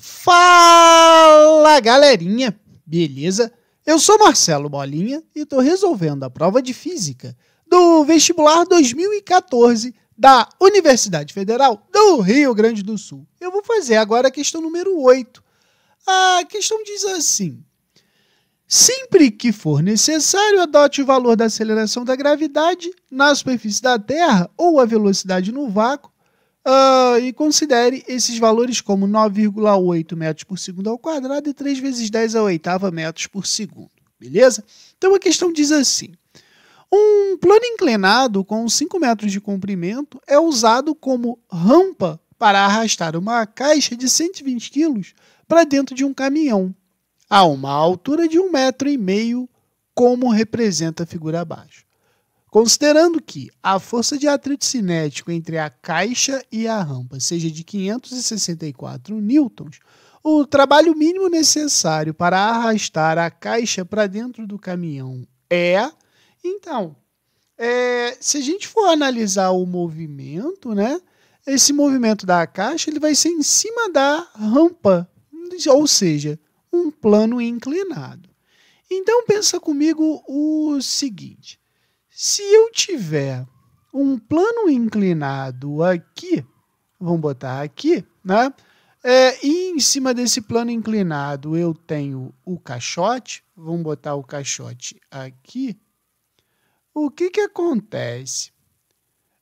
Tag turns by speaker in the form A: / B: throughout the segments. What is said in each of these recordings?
A: Fala galerinha, beleza? Eu sou Marcelo Bolinha e estou resolvendo a prova de física do vestibular 2014 da Universidade Federal do Rio Grande do Sul. Eu vou fazer agora a questão número 8. A questão diz assim: Sempre que for necessário, adote o valor da aceleração da gravidade na superfície da Terra ou a velocidade no vácuo Uh, e considere esses valores como 9,8 metros por segundo ao quadrado e 3 vezes 10 a oitava metros por segundo, beleza? Então a questão diz assim, um plano inclinado com 5 metros de comprimento é usado como rampa para arrastar uma caixa de 120 quilos para dentro de um caminhão, a uma altura de um metro e meio, como representa a figura abaixo. Considerando que a força de atrito cinético entre a caixa e a rampa seja de 564 newtons, o trabalho mínimo necessário para arrastar a caixa para dentro do caminhão é. Então, é, se a gente for analisar o movimento, né? Esse movimento da caixa ele vai ser em cima da rampa, ou seja, um plano inclinado. Então pensa comigo o seguinte. Se eu tiver um plano inclinado aqui, vamos botar aqui, né? É, e em cima desse plano inclinado eu tenho o caixote, vamos botar o caixote aqui. O que, que acontece?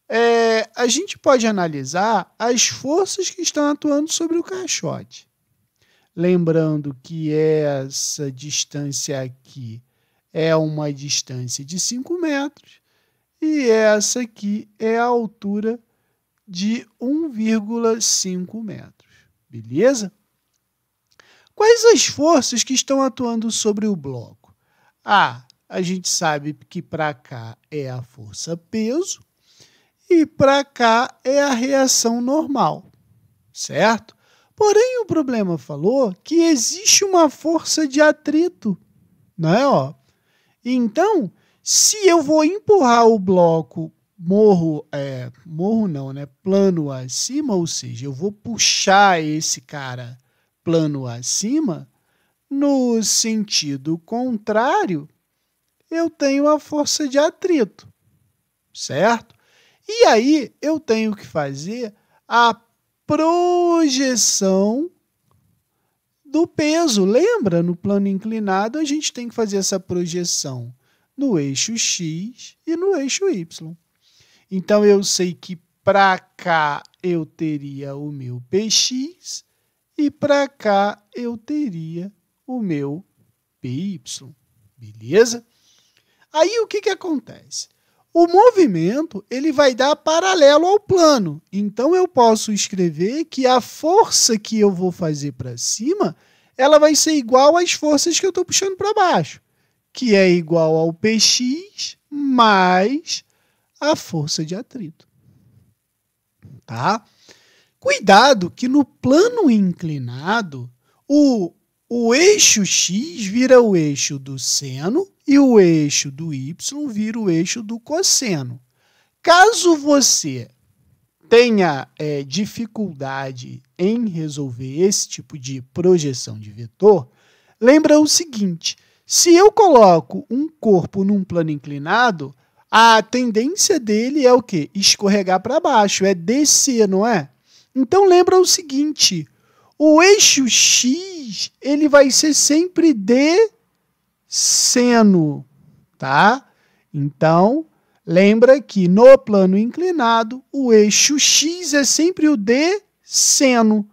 A: É, a gente pode analisar as forças que estão atuando sobre o caixote. Lembrando que essa distância aqui é uma distância de 5 metros e essa aqui é a altura de 1,5 metros. Beleza? Quais as forças que estão atuando sobre o bloco? A, ah, a gente sabe que para cá é a força peso e para cá é a reação normal, certo? Porém, o problema falou que existe uma força de atrito, não é? Ó, então, se eu vou empurrar o bloco morro, é, morro não, né? Plano acima, ou seja, eu vou puxar esse cara plano acima, no sentido contrário, eu tenho a força de atrito, certo? E aí eu tenho que fazer a projeção do peso. Lembra? No plano inclinado, a gente tem que fazer essa projeção no eixo X e no eixo Y. Então, eu sei que para cá eu teria o meu PX e para cá eu teria o meu PY. Beleza? Aí o que, que acontece? O movimento ele vai dar paralelo ao plano. Então eu posso escrever que a força que eu vou fazer para cima, ela vai ser igual às forças que eu estou puxando para baixo, que é igual ao px mais a força de atrito. Tá? Cuidado que no plano inclinado o o eixo x vira o eixo do seno e o eixo do y vira o eixo do cosseno. Caso você tenha é, dificuldade em resolver esse tipo de projeção de vetor, lembra o seguinte: se eu coloco um corpo num plano inclinado, a tendência dele é o quê? Escorregar para baixo, é descer, não é? Então lembra o seguinte: o eixo X, ele vai ser sempre de seno, tá? Então, lembra que no plano inclinado, o eixo X é sempre o de seno.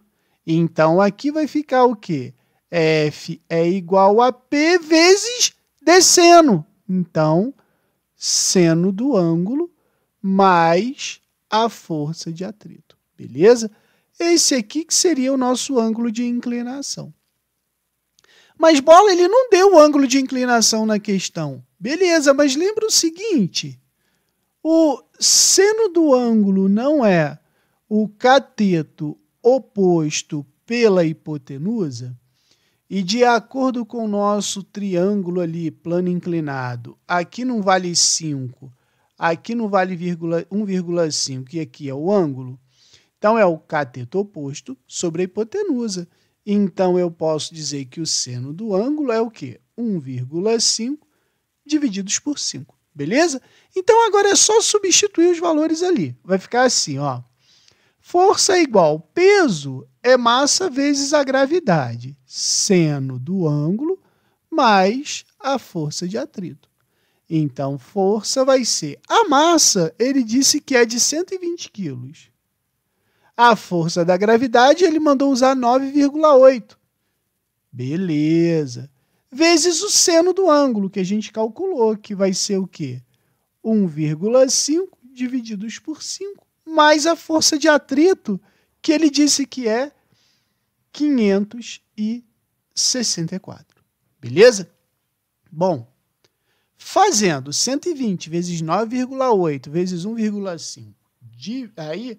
A: Então, aqui vai ficar o quê? F é igual a P vezes de seno. Então, seno do ângulo mais a força de atrito. Beleza? Esse aqui que seria o nosso ângulo de inclinação. Mas bola, ele não deu o ângulo de inclinação na questão. Beleza, mas lembra o seguinte: o seno do ângulo não é o cateto oposto pela hipotenusa. E de acordo com o nosso triângulo ali, plano inclinado, aqui não vale 5, aqui não vale 1,5 e aqui é o ângulo. Então é o cateto oposto sobre a hipotenusa. Então eu posso dizer que o seno do ângulo é o quê? 1,5 divididos por 5. Beleza? Então agora é só substituir os valores ali. Vai ficar assim, ó. Força é igual peso é massa vezes a gravidade, seno do ângulo mais a força de atrito. Então, força vai ser. A massa, ele disse que é de 120 quilos a força da gravidade, ele mandou usar 9,8. Beleza. Vezes o seno do ângulo, que a gente calculou, que vai ser o quê? 1,5 divididos por 5, mais a força de atrito, que ele disse que é 564. Beleza? Bom, fazendo 120 vezes 9,8 vezes 1,5, aí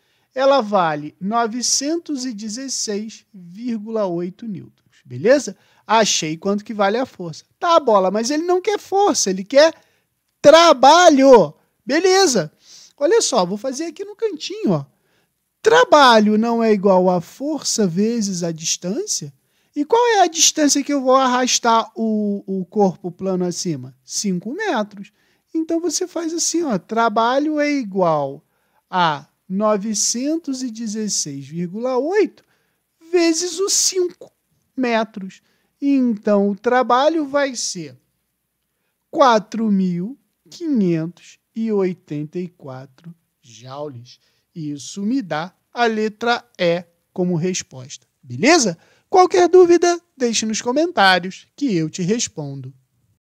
A: ela vale 916,8 newtons, beleza? Achei quanto que vale a força. Tá, bola, mas ele não quer força, ele quer trabalho. Beleza. Olha só, vou fazer aqui no cantinho, ó. Trabalho não é igual a força vezes a distância? E qual é a distância que eu vou arrastar o, o corpo plano acima? 5 metros. Então você faz assim, ó, trabalho é igual a 916,8 vezes os 5 metros. Então, o trabalho vai ser 4.584 joules. Isso me dá a letra E como resposta. Beleza? Qualquer dúvida, deixe nos comentários que eu te respondo.